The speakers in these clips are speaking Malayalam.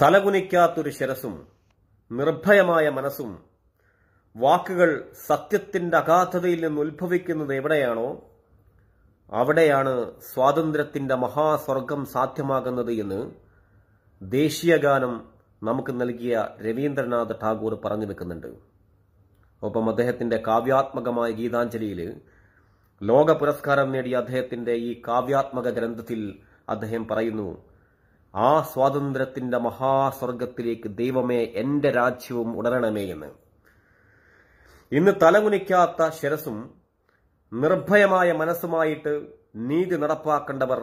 തലകുനിക്കാത്തൊരു ശിരസും നിർഭയമായ മനസ്സും വാക്കുകൾ സത്യത്തിന്റെ അഗാധതയിൽ നിന്ന് ഉത്ഭവിക്കുന്നത് എവിടെയാണോ അവിടെയാണ് സ്വാതന്ത്ര്യത്തിന്റെ മഹാസ്വർഗം സാധ്യമാകുന്നത് എന്ന് ദേശീയഗാനം നമുക്ക് നൽകിയ രവീന്ദ്രനാഥ് ടാഗോർ പറഞ്ഞു വെക്കുന്നുണ്ട് ഒപ്പം അദ്ദേഹത്തിന്റെ കാവ്യാത്മകമായ ഗീതാഞ്ജലിയിൽ ലോക പുരസ്കാരം നേടിയ അദ്ദേഹത്തിന്റെ ഈ കാവ്യാത്മക ഗ്രന്ഥത്തിൽ അദ്ദേഹം പറയുന്നു ആ സ്വാതന്ത്ര്യത്തിന്റെ മഹാസ്വർഗത്തിലേക്ക് ദൈവമേ എന്റെ രാജ്യവും ഉണരണമേ എന്ന് ഇന്ന് തലകുനിക്കാത്ത ശിരസും നിർഭയമായ മനസ്സുമായിട്ട് നീതി നടപ്പാക്കേണ്ടവർ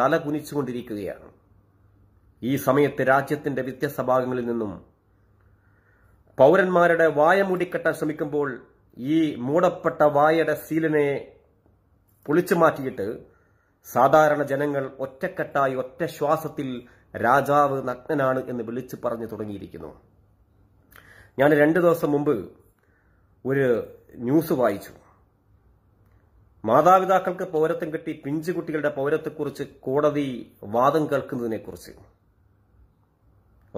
തലകുനിച്ചുകൊണ്ടിരിക്കുകയാണ് ഈ സമയത്ത് രാജ്യത്തിന്റെ വ്യത്യസ്ത ഭാഗങ്ങളിൽ നിന്നും പൗരന്മാരുടെ വായ മൂടിക്കെട്ടാൻ ശ്രമിക്കുമ്പോൾ ഈ മൂടപ്പെട്ട വായയുടെ സീലിനെ പൊളിച്ചു മാറ്റിയിട്ട് സാധാരണ ജനങ്ങൾ ഒറ്റക്കെട്ടായി ഒറ്റ ശ്വാസത്തിൽ രാജാവ് നഗ്നനാണ് എന്ന് വിളിച്ചു പറഞ്ഞു തുടങ്ങിയിരിക്കുന്നു ഞാൻ രണ്ട് ദിവസം മുമ്പ് ഒരു ന്യൂസ് വായിച്ചു മാതാപിതാക്കൾക്ക് പൗരത്വം കിട്ടി പിഞ്ചുകുട്ടികളുടെ പൗരത്തെക്കുറിച്ച് കോടതി വാദം കേൾക്കുന്നതിനെക്കുറിച്ച്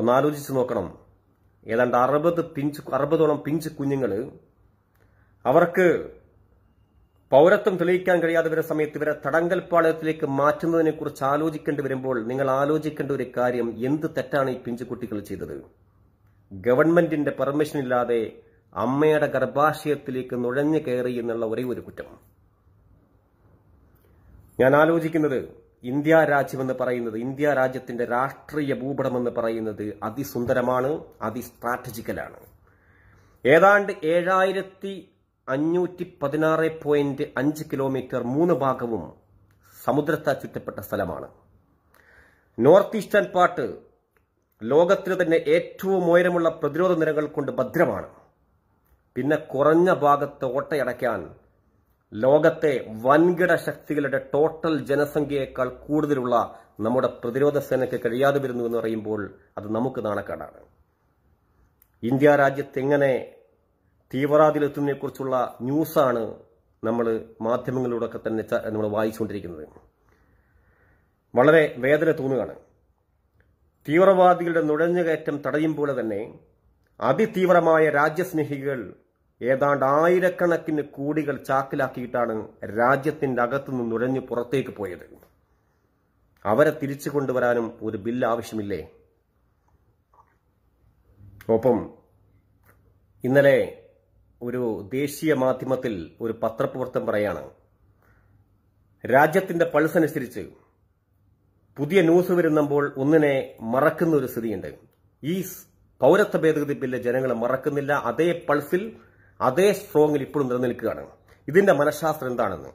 ഒന്ന് നോക്കണം ഏതാണ്ട് അറുപത് പിഞ്ച് അറുപതോളം പിഞ്ച് കുഞ്ഞുങ്ങൾ അവർക്ക് പൗരത്വം തെളിയിക്കാൻ കഴിയാതെ വരുന്ന സമയത്ത് ഇവരെ തടങ്കൽ പാളയത്തിലേക്ക് മാറ്റുന്നതിനെ കുറിച്ച് ആലോചിക്കേണ്ടി വരുമ്പോൾ നിങ്ങൾ ആലോചിക്കേണ്ട ഒരു കാര്യം എന്ത് തെറ്റാണ് ഈ പിഞ്ചുകുട്ടികൾ ചെയ്തത് ഗവൺമെന്റിന്റെ പെർമിഷൻ ഇല്ലാതെ അമ്മയുടെ ഗർഭാശയത്തിലേക്ക് നുഴഞ്ഞു കയറി എന്നുള്ള ഒരേ ഒരു കുറ്റം ഞാൻ ആലോചിക്കുന്നത് ഇന്ത്യ രാജ്യമെന്ന് പറയുന്നത് ഇന്ത്യ രാജ്യത്തിന്റെ രാഷ്ട്രീയ ഭൂപടമെന്ന് പറയുന്നത് അതിസുന്ദരമാണ് അതിസ്ട്രാറ്റജിക്കലാണ് ഏതാണ്ട് ഏഴായിരത്തി അഞ്ഞൂറ്റി പതിനാറ് പോയിന്റ് അഞ്ച് കിലോമീറ്റർ മൂന്ന് ഭാഗവും സമുദ്രത്താൽ ചുറ്റപ്പെട്ട സ്ഥലമാണ് നോർത്ത് ഈസ്റ്റേൺ പാർട്ട് ലോകത്തിന് തന്നെ ഏറ്റവും ഉയരമുള്ള പ്രതിരോധ നിരകൾ കൊണ്ട് ഭദ്രമാണ് പിന്നെ കുറഞ്ഞ ഭാഗത്ത് ഓട്ടയടയ്ക്കാൻ ലോകത്തെ വൻകിട ശക്തികളുടെ ടോട്ടൽ ജനസംഖ്യയേക്കാൾ കൂടുതലുള്ള നമ്മുടെ പ്രതിരോധ സേനയ്ക്ക് കഴിയാതെ വരുന്നു എന്ന് പറയുമ്പോൾ അത് നമുക്ക് നാണക്കേടാണ് ഇന്ത്യ രാജ്യത്തെങ്ങനെ തീവ്രാതിലെത്തുന്നതിനെക്കുറിച്ചുള്ള ന്യൂസാണ് നമ്മൾ മാധ്യമങ്ങളിലൂടെയൊക്കെ തന്നെ നമ്മൾ വായിച്ചുകൊണ്ടിരിക്കുന്നത് വളരെ വേദന തോന്നുകയാണ് തീവ്രവാദികളുടെ നുഴഞ്ഞുകയറ്റം തടയുമ്പോൾ തന്നെ അതിതീവ്രമായ രാജ്യസ്നേഹികൾ ഏതാണ്ട് ആയിരക്കണക്കിന് കോടികൾ ചാക്കിലാക്കിയിട്ടാണ് രാജ്യത്തിന്റെ അകത്തു നിന്ന് നുഴഞ്ഞു പുറത്തേക്ക് പോയത് അവരെ തിരിച്ചു കൊണ്ടുവരാനും ഒരു ബില്ല് ആവശ്യമില്ലേ ഒപ്പം ഇന്നലെ ഒരു ദേശീയ മാധ്യമത്തിൽ ഒരു പത്രപ്രവർത്തനം പറയാണ് രാജ്യത്തിന്റെ അനുസരിച്ച് പുതിയ ന്യൂസ് വരുന്നപ്പോൾ ഒന്നിനെ മറക്കുന്ന ഒരു സ്ഥിതിയുണ്ട് ഈ പൌരത്വ ഭേദഗതി ബില്ല് ജനങ്ങൾ മറക്കുന്നില്ല അതേ പൾസിൽ അതേ സ്ട്രോങ്ങിൽ ഇപ്പോഴും നിലനിൽക്കുകയാണ് ഇതിന്റെ മനഃശാസ്ത്രം എന്താണെന്ന്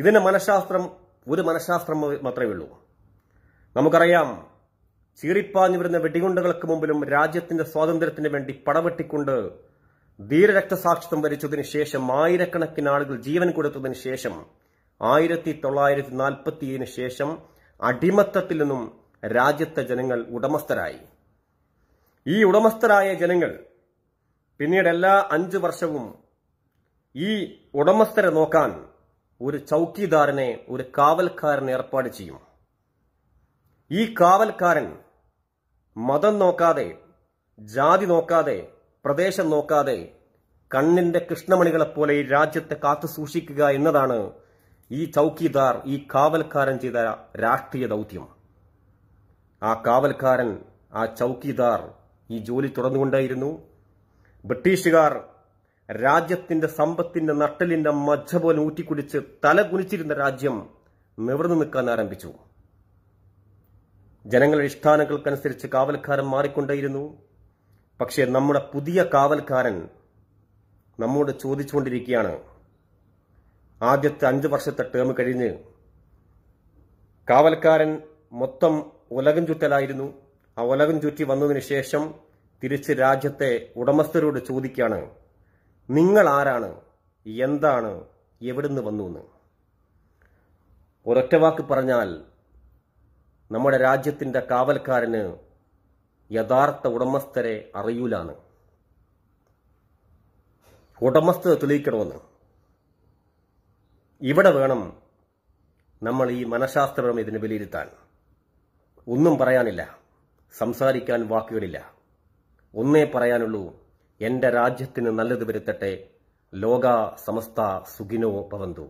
ഇതിന്റെ മനഃശാസ്ത്രം ഒരു മനഃശാസ്ത്രം മാത്രമേ ഉള്ളൂ നമുക്കറിയാം ചീറിപ്പാഞ്ഞു വരുന്ന വെടികുണ്ടകൾക്ക് മുമ്പിലും രാജ്യത്തിന്റെ സ്വാതന്ത്ര്യത്തിന് വേണ്ടി പടവെട്ടിക്കൊണ്ട് ധീരരക്തസാക്ഷിത്വം വരിച്ചതിന് ശേഷം ആയിരക്കണക്കിന് ആളുകൾ ജീവൻ കൊടുത്തതിന് ശേഷം ആയിരത്തി തൊള്ളായിരത്തി നാൽപ്പത്തിയേന് ശേഷം അടിമത്തത്തിൽ നിന്നും രാജ്യത്തെ ജനങ്ങൾ ഉടമസ്ഥരായി ഈ ഉടമസ്ഥരായ ജനങ്ങൾ പിന്നീട് എല്ലാ അഞ്ച് വർഷവും ഈ ഉടമസ്ഥരെ നോക്കാൻ ഒരു ചൌക്കിദാരനെ ഒരു കാവൽക്കാരനെ ഏർപ്പാട് ചെയ്യും ഈ കാവൽക്കാരൻ മതം നോക്കാതെ ജാതി നോക്കാതെ പ്രദേശം നോക്കാതെ കണ്ണിന്റെ കൃഷ്ണമണികളെപ്പോലെ ഈ രാജ്യത്തെ കാത്തു സൂക്ഷിക്കുക എന്നതാണ് ഈ ചൌക്കിദാർ ഈ കാവൽക്കാരൻ ചെയ്ത രാഷ്ട്രീയ ദൗത്യം ആ കാവൽക്കാരൻ ആ ചൌക്കിദാർ ഈ ജോലി തുടർന്നുകൊണ്ടേയിരുന്നു ബ്രിട്ടീഷുകാർ രാജ്യത്തിന്റെ സമ്പത്തിന്റെ നട്ടലിന്റെ മജ്ജ പോലെ ഊറ്റിക്കുടിച്ച് തല കുനിച്ചിരുന്ന രാജ്യം നിവർന്നു നിൽക്കാൻ ആരംഭിച്ചു ജനങ്ങളുടെ ഇഷ്ടാനങ്ങൾക്കനുസരിച്ച് കാവൽക്കാരൻ മാറിക്കൊണ്ടേയിരുന്നു പക്ഷേ നമ്മുടെ പുതിയ കാവൽക്കാരൻ നമ്മോട് ചോദിച്ചുകൊണ്ടിരിക്കുകയാണ് ആദ്യത്തെ അഞ്ച് വർഷത്തെ ടേം കഴിഞ്ഞ് കാവൽക്കാരൻ മൊത്തം ഉലകം ചുറ്റലായിരുന്നു ആ ഉലകം ചുറ്റി വന്നതിന് ശേഷം തിരിച്ച് രാജ്യത്തെ ഉടമസ്ഥരോട് ചോദിക്കുകയാണ് നിങ്ങൾ ആരാണ് എന്താണ് എവിടുന്ന് വന്നു എന്ന് ഒരൊറ്റ വാക്ക് പറഞ്ഞാൽ നമ്മുടെ രാജ്യത്തിൻ്റെ കാവൽക്കാരന് യഥാർത്ഥ ഉടമസ്ഥരെ അറിയൂലാണ് ഉടമസ്ഥ തെളിയിക്കണമെന്ന് ഇവിടെ വേണം നമ്മൾ ഈ മനഃശാസ്ത്രം ഇതിന് വിലയിരുത്താൻ ഒന്നും പറയാനില്ല സംസാരിക്കാൻ വാക്കുകളില്ല ഒന്നേ പറയാനുള്ളൂ എന്റെ രാജ്യത്തിന് നല്ലത് വരുത്തട്ടെ ലോക സമസ്ത സുഖിനോ പവന്തു